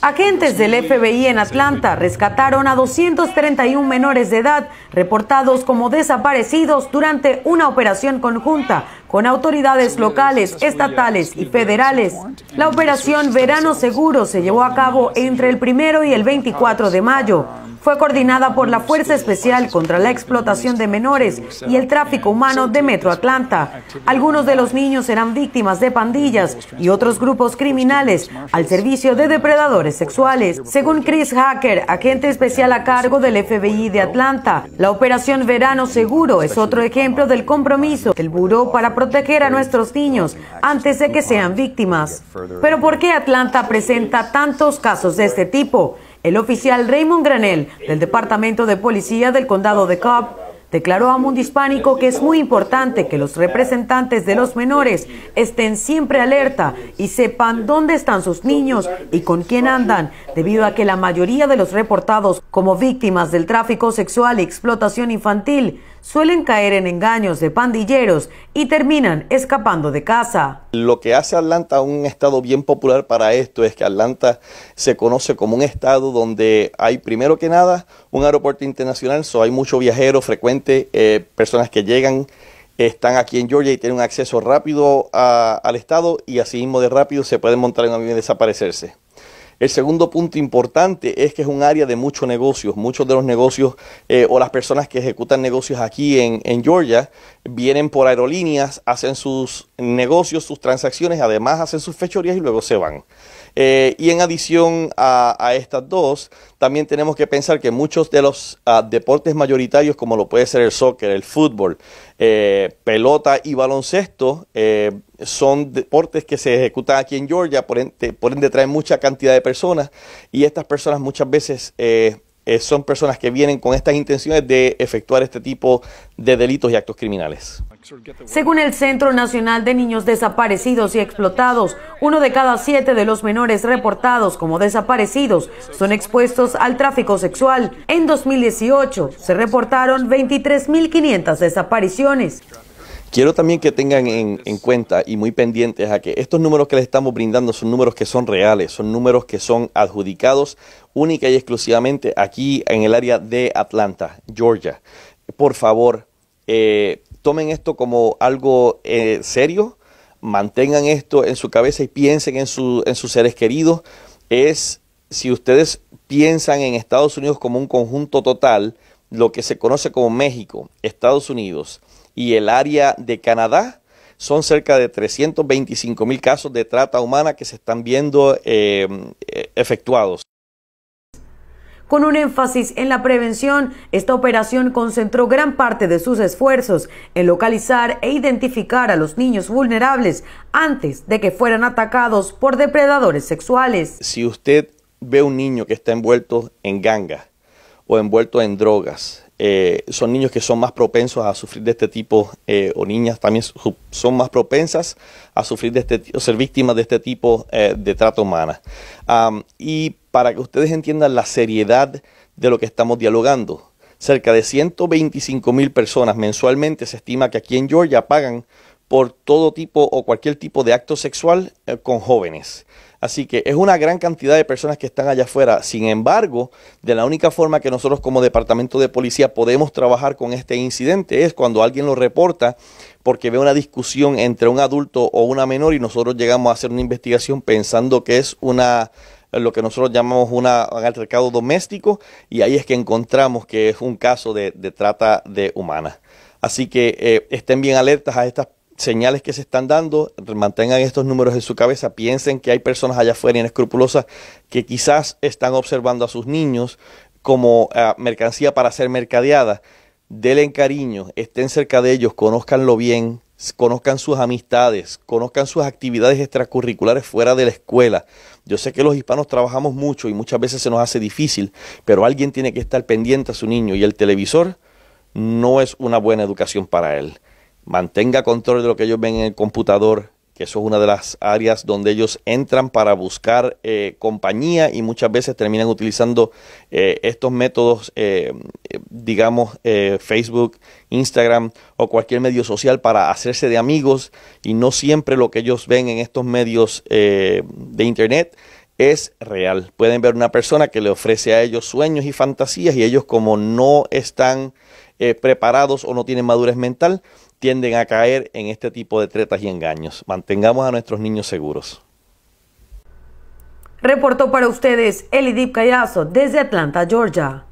Agentes del FBI en Atlanta rescataron a 231 menores de edad reportados como desaparecidos durante una operación conjunta con autoridades locales, estatales y federales. La operación Verano Seguro se llevó a cabo entre el primero y el 24 de mayo. Fue coordinada por la Fuerza Especial contra la Explotación de Menores y el Tráfico Humano de Metro Atlanta. Algunos de los niños eran víctimas de pandillas y otros grupos criminales al servicio de depredadores sexuales. Según Chris Hacker, agente especial a cargo del FBI de Atlanta, la operación Verano Seguro es otro ejemplo del compromiso del Buró para proteger a nuestros niños antes de que sean víctimas. Pero ¿por qué Atlanta presenta tantos casos de este tipo? El oficial Raymond Granel del Departamento de Policía del Condado de Cobb Declaró a Mundo Hispánico que es muy importante que los representantes de los menores estén siempre alerta y sepan dónde están sus niños y con quién andan, debido a que la mayoría de los reportados como víctimas del tráfico sexual y explotación infantil suelen caer en engaños de pandilleros y terminan escapando de casa. Lo que hace Atlanta un estado bien popular para esto es que Atlanta se conoce como un estado donde hay primero que nada un aeropuerto internacional, so hay muchos viajeros frecuentes eh, personas que llegan están aquí en Georgia y tienen un acceso rápido al estado y así mismo de rápido se pueden montar en un avión y desaparecerse. El segundo punto importante es que es un área de muchos negocios. Muchos de los negocios eh, o las personas que ejecutan negocios aquí en, Georgia vienen por aerolíneas, hacen sus negocios, sus transacciones, además hacen sus fechorías y luego se van. Eh, y en adición a, estas dos, también tenemos que pensar que muchos de los ah, deportes mayoritarios, como lo puede ser el soccer, el fútbol, eh, pelota y baloncesto, son deportes que se ejecutan aquí en Georgia, por ende, traen mucha cantidad de personas y estas personas muchas veces eh, eh, son personas que vienen con estas intenciones de efectuar este tipo de delitos y actos criminales. Según el Centro Nacional de Niños Desaparecidos y Explotados, uno de cada siete de los menores reportados como desaparecidos son expuestos al tráfico sexual. En 2018 se reportaron 23.500 desapariciones. Quiero también que tengan en, cuenta y muy pendientes a que estos números que les estamos brindando son números que son reales, son números que son adjudicados única y exclusivamente aquí en el área de Atlanta, Georgia. Por favor, eh, tomen esto como algo eh, serio, mantengan esto en su cabeza y piensen en, en sus seres queridos. Es si ustedes piensan en Estados Unidos como un conjunto total, lo que se conoce como México, Estados Unidos, y el área de Canadá. Son cerca de 325 mil casos de trata humana que se están viendo em, e, efectuados. Con un énfasis en la prevención, esta operación concentró gran parte de sus esfuerzos en localizar e identificar a los niños vulnerables antes de que fueran atacados por depredadores sexuales. Si usted ve un niño que está envuelto en ganga o envuelto en drogas, eh, son niños que son más propensos a sufrir de este tipo, eh, o niñas también son más propensas a sufrir de este, ser víctimas de este tipo eh, de trata humana. y para que ustedes entiendan la seriedad de lo que estamos dialogando, cerca de 125 mil personas mensualmente se estima que aquí en Georgia pagan por todo tipo o cualquier tipo de acto sexual eh, con jóvenes. Así que es una gran cantidad de personas que están allá afuera. Sin embargo, de la única forma que nosotros como departamento de policía podemos trabajar con este incidente es cuando alguien lo reporta porque ve una discusión entre un adulto o una menor y nosotros llegamos a hacer una investigación pensando que es una lo que nosotros llamamos un altercado doméstico y ahí es que encontramos que es un caso de, trata de humana. Así que eh, estén bien alertas a estas señales que se están dando, mantengan estos números en su cabeza, piensen que hay personas allá afuera inescrupulosas que quizás están observando a sus niños como ah, mercancía para ser mercadeada. Denle cariño, estén cerca de ellos, conozcanlo bien, conozcan sus amistades, conozcan sus actividades extracurriculares fuera de la escuela. Yo sé que los hispanos trabajamos mucho y muchas veces se nos hace difícil, pero alguien tiene que estar pendiente a su niño y el televisor no es una buena educación para él mantenga control de lo que ellos ven en el computador, que eso es una de las áreas donde ellos entran para buscar eh, compañía y muchas veces terminan utilizando eh, estos métodos, eh, digamos, Facebook, Instagram o cualquier medio social para hacerse de amigos y no siempre lo que ellos ven en estos medios de Internet es real. Pueden ver una persona que le ofrece a ellos sueños y fantasías y ellos como no están preparados o no tienen madurez mental, tienden a caer en este tipo de tretas y engaños. Mantengamos a nuestros niños seguros. Reportó para ustedes Elidip Callazo desde Atlanta, Georgia.